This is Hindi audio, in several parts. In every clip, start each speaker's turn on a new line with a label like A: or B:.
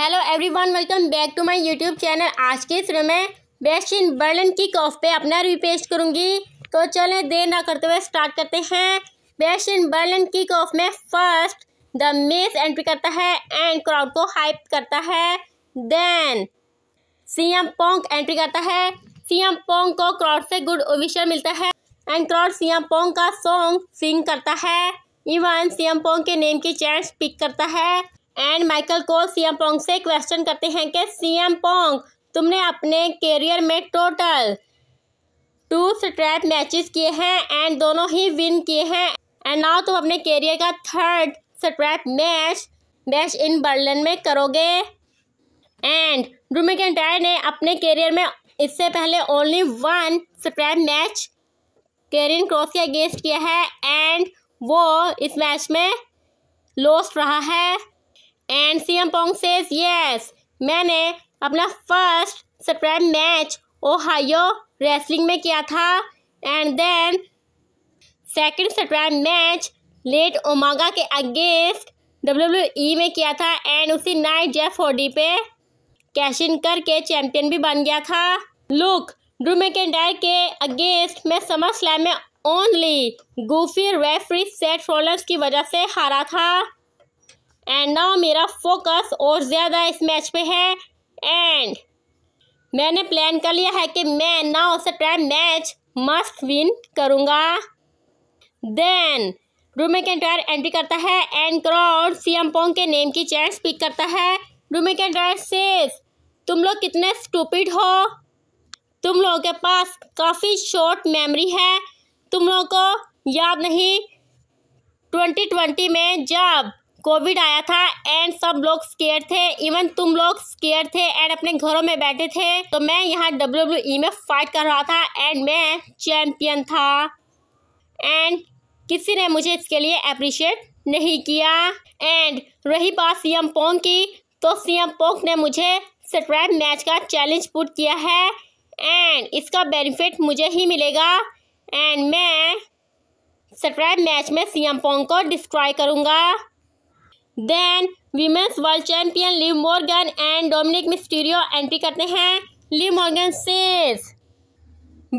A: hello everyone welcome back to my YouTube channel आज के इस में बेस्ट इन बर्लिन की ऑफ पे अपना रिव्यू पेश करूंगी तो चलें देर ना करते हुए स्टार्ट करते हैं बेस्ट इन बर्लिन की कॉफ में फर्स्ट द मेस एंट्री करता है एंड क्राउड को हाइप करता है देन सीएम पोंग एंट्री करता है सीएम पोंग को क्राउड से गुड ओविशन मिलता है एंड क्राउड सीएम पोंग का सॉन्ग सिंग करता है इवन सीएम पोंग के नेम की चैट पिक करता है एंड माइकल को सीएम पोंग से क्वेश्चन करते हैं कि सीएम पोंग तुमने अपने करियर में टोटल टू स्ट्रैप मैचेस किए हैं एंड दोनों ही विन किए हैं एंड नाउ तुम अपने करियर का third strap match match in Berlin में करोगे एंड ड्रू मैकेंटायर ने अपने करियर में इससे पहले only one strap match Karrion Kross के अगेंस्ट किया है एंड वो इस मैच में लॉस्ट रहा है and CM Punk says yes मैंने अपना first surprise match Ohio wrestling में किया था and then second surprise match लेट ओमागा के अगेंस्ट डब्ल्यू ई में किया था एंड उसी नाइट जेफ होडी पे कैश इन करके चैंपियन भी बन गया था लुक ड्रू डायर के अगेंस्ट मैं समर स्लैम में ओनली गुफी रेफरी सेट फॉलर्स की वजह से हारा था एंड नाउ मेरा फोकस और ज़्यादा इस मैच पे है एंड मैंने प्लान कर लिया है कि मैं नाउ से टाइम मैच मस्ट विन करूँगा देन रूमे कैंटायर एंट्री करता है एंड सी सीएम पोंग के नेम की चैट स्पीक करता है रूमे कैंटायर सेज तुम लोग कितने स्टूपिड हो तुम लोगों के पास काफ़ी शॉर्ट मेमोरी है तुम लोगों को याद नहीं ट्वेंटी ट्वेंटी में जब कोविड आया था एंड सब लोग स्केयर थे इवन तुम लोग स्केयर थे एंड अपने घरों में बैठे थे तो मैं यहाँ डब्ल्यू डब्ल्यू ई में फाइट कर रहा था एंड मैं चैम्पियन था एंड किसी ने मुझे इसके लिए अप्रिशिएट नहीं किया एंड रही बात एम पोंग की तो एम पोंग ने मुझे स्ट्रैप मैच का चैलेंज पुट किया है एंड इसका बेनिफिट मुझे ही मिलेगा एंड मैं स्ट्रैप मैच में सीएम पोंग को डिस्ट्रॉय करूँगा then women's world champion Liv Morgan and Dominik Mysterio entry करते हैं लिव मॉर्गन सेज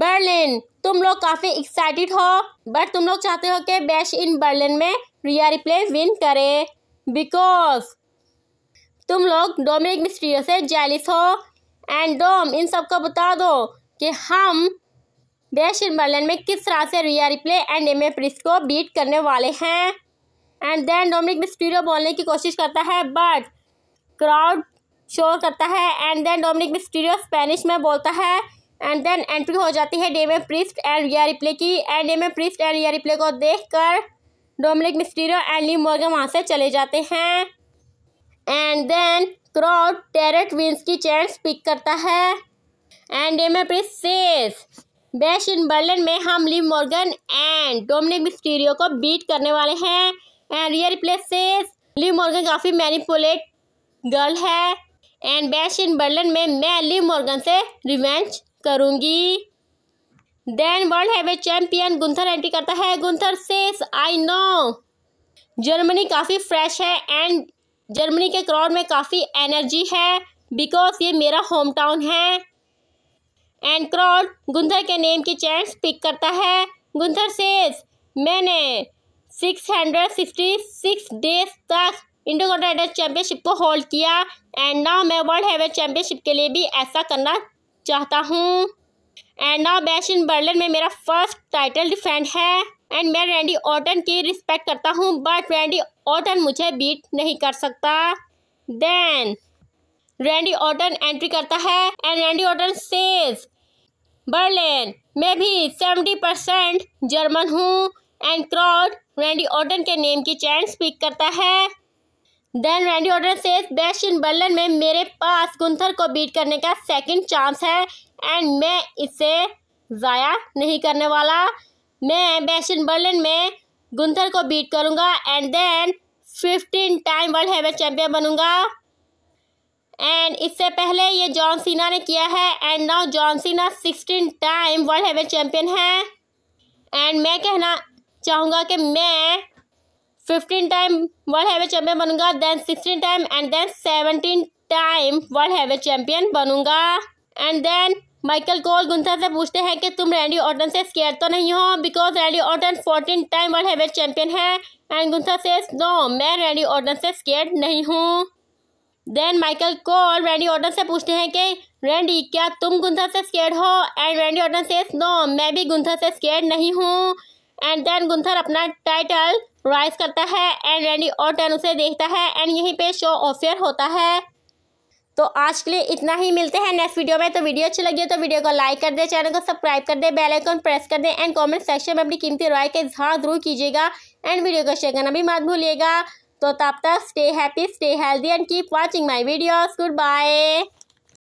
A: बर्लिन तुम लोग काफ़ी एक्साइटेड हो बट तुम लोग चाहते हो कि बैश इन बर्लिन में रिया रिप्ले विन करे बिकॉज तुम लोग डोमिनिक मिस्ट्रियो से जेलिस हो एंड डोम इन सबको बता दो कि हम बैश इन बर्लिन में किस तरह से रिया रिप्ले एंड एम ए प्रिस को बीट करने वाले हैं एंड देन डोमिनिक मिस्टीरियो बोलने की कोशिश करता है बट क्राउड शोर करता है and then Dominik Mysterio Spanish में बोलता है एंड देन एंट्री हो जाती है Damian Priest and Rhea Ripley की and Damian Priest and Rhea Ripley को देख कर Dominik Mysterio and Liv Morgan वहाँ से चले जाते हैं एंड देन क्राउड टेरेट विंस की चैन पिक करता है and Damian Priest says best in Berlin में हम Liv Morgan and Dominik Mysterio को बीट करने वाले हैं and rear places Liv Morgan काफ़ी मैनिपुलेट गर्ल है एंड बेस्ट इन बर्लन में मैं ली मॉर्गन से रिवेंज करूँगी then world heavyweight champion Gunther entry करता है Gunther says I know Germany काफ़ी फ्रेश है एंड जर्मनी के क्राउड में काफ़ी एनर्जी है बिकॉज ये मेरा होम टाउन है एंड क्राउड गुंथर के नेम की चैंस पिक करता है गुंथर सेज मैंने six hundred sixty six days तक इंडो कॉन्टिनेंटल चैम्पियनशिप को होल्ड किया एंड नाउ मैं वर्ल्ड हेवेट चैम्पियनशिप के लिए भी ऐसा करना चाहता हूँ and now Bash in Berlin में मेरा फर्स्ट टाइटल डिफेंड है एंड मैं रैंडी ऑटन की रिस्पेक्ट करता हूँ बट रैंडी ऑटन मुझे बीट नहीं कर सकता देन रैंडी ऑटन एंट्री करता है and Randy Orton says Berlin मैं भी सेवेंटी परसेंट जर्मन हूँ एंड क्राउड रैंडी ऑर्डन के नेम की चैन स्पीक करता है देन रैंडी ऑर्डन से बेस्ट इन बर्लन में मेरे पास गुंथर को बीट करने का सेकंड चांस है एंड मैं इसे ज़ाया नहीं करने वाला मैं बेस्ट इन बर्लिन में गुंथर को बीट करूँगा and then fifteen time world heavy champion बनूंगा एंड इससे पहले ये जॉन सीना ने किया है and now John Cena sixteen time world heavy champion है एंड मैं कहना चाहूँगा कि मैं fifteen time world heavyweight champion बनूंगा then sixteen time and then seventeen time world heavyweight champion बनूंगा and then Michael Cole Gunther से पूछते हैं कि तुम रैंडी ऑर्टन से स्केयर तो नहीं हो because Randy Orton fourteen time world heavyweight champion है एंड गुंथा से नो मैं रैंडी ऑर्टन से स्केयर नहीं हूँ then Michael Cole Randy Orton से पूछते हैं कि रैंडी क्या तुम गुंथा से स्केयर हो एंड रैंडी ऑर्टन से नो मैं भी गुंथा से स्केयर नहीं हूँ एंड देन गुंथर अपना टाइटल राइज करता है एंड रैंडी और टैन उसे देखता है एंड यहीं पे शो ऑफियर होता है तो आज के लिए इतना ही मिलते हैं नेक्स्ट वीडियो में तो वीडियो अच्छी लगी तो वीडियो को लाइक कर दे चैनल को सब्सक्राइब कर दे बेल आइकन प्रेस कर दे एंड कमेंट सेक्शन में अपनी कीमती राय के इजहार जरूर कीजिएगा एंड वीडियो को शेयर करना भी मत भूलिएगा तो तब तक stay happy stay healthy and keep watching my videos good bye